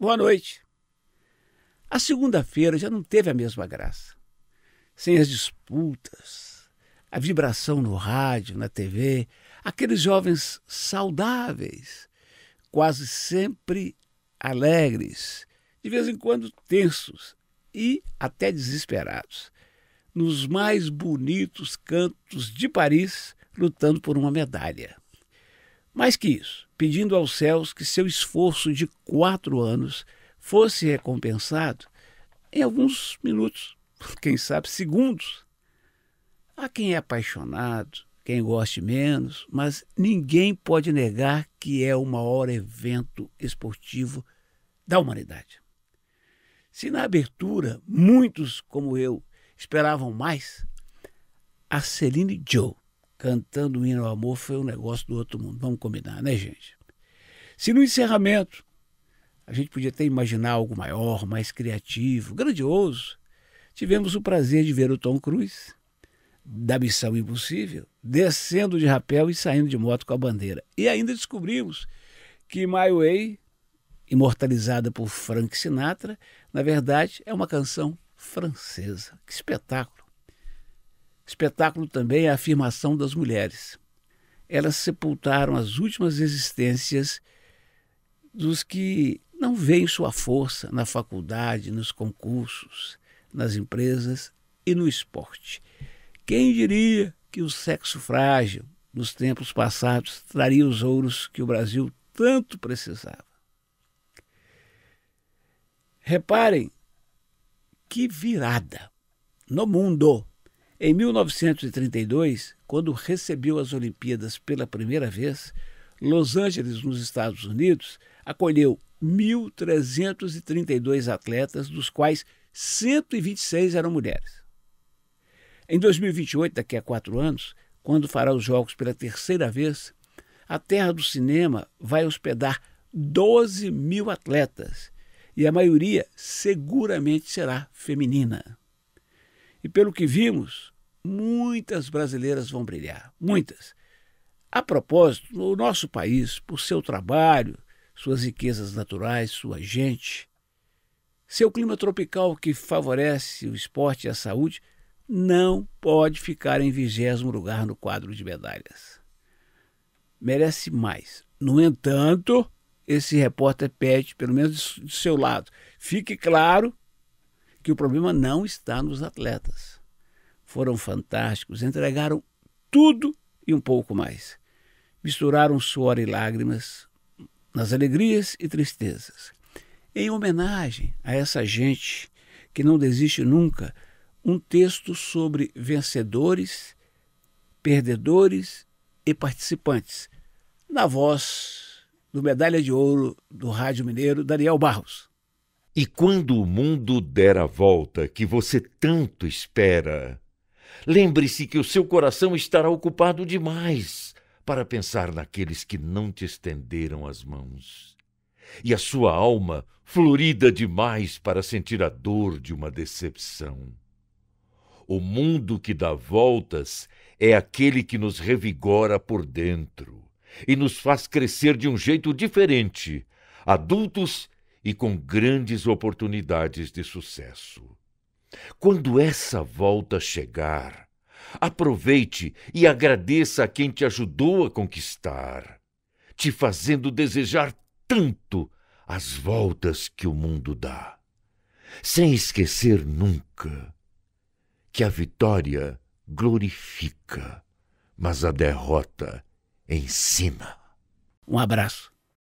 Boa noite. A segunda-feira já não teve a mesma graça. Sem as disputas, a vibração no rádio, na TV, aqueles jovens saudáveis, quase sempre alegres, de vez em quando tensos e até desesperados, nos mais bonitos cantos de Paris, lutando por uma medalha. Mais que isso, pedindo aos céus que seu esforço de quatro anos fosse recompensado em alguns minutos, quem sabe segundos. Há quem é apaixonado, quem goste menos, mas ninguém pode negar que é o maior evento esportivo da humanidade. Se na abertura muitos como eu esperavam mais, a Celine Joe cantando o hino ao amor foi um negócio do outro mundo. Vamos combinar, né, gente? Se no encerramento a gente podia até imaginar algo maior, mais criativo, grandioso, tivemos o prazer de ver o Tom Cruise, da Missão Impossível, descendo de rapel e saindo de moto com a bandeira. E ainda descobrimos que My Way, imortalizada por Frank Sinatra, na verdade é uma canção francesa. Que espetáculo! Espetáculo também é a afirmação das mulheres. Elas sepultaram as últimas existências dos que não veem sua força na faculdade, nos concursos, nas empresas e no esporte. Quem diria que o sexo frágil, nos tempos passados, traria os ouros que o Brasil tanto precisava? Reparem que virada no mundo em 1932, quando recebeu as Olimpíadas pela primeira vez, Los Angeles, nos Estados Unidos, acolheu 1.332 atletas, dos quais 126 eram mulheres. Em 2028, daqui a quatro anos, quando fará os Jogos pela terceira vez, a terra do cinema vai hospedar 12 mil atletas e a maioria seguramente será feminina. E pelo que vimos, muitas brasileiras vão brilhar, muitas. A propósito, o nosso país, por seu trabalho, suas riquezas naturais, sua gente, seu clima tropical que favorece o esporte e a saúde, não pode ficar em vigésimo lugar no quadro de medalhas. Merece mais. No entanto, esse repórter pede, pelo menos do seu lado, fique claro que o problema não está nos atletas. Foram fantásticos, entregaram tudo e um pouco mais. Misturaram suor e lágrimas nas alegrias e tristezas. Em homenagem a essa gente que não desiste nunca, um texto sobre vencedores, perdedores e participantes, na voz do medalha de ouro do Rádio Mineiro, Daniel Barros. E quando o mundo der a volta que você tanto espera, lembre-se que o seu coração estará ocupado demais para pensar naqueles que não te estenderam as mãos. E a sua alma florida demais para sentir a dor de uma decepção. O mundo que dá voltas é aquele que nos revigora por dentro e nos faz crescer de um jeito diferente, adultos e com grandes oportunidades de sucesso. Quando essa volta chegar, aproveite e agradeça a quem te ajudou a conquistar, te fazendo desejar tanto as voltas que o mundo dá, sem esquecer nunca que a vitória glorifica, mas a derrota ensina. Um abraço.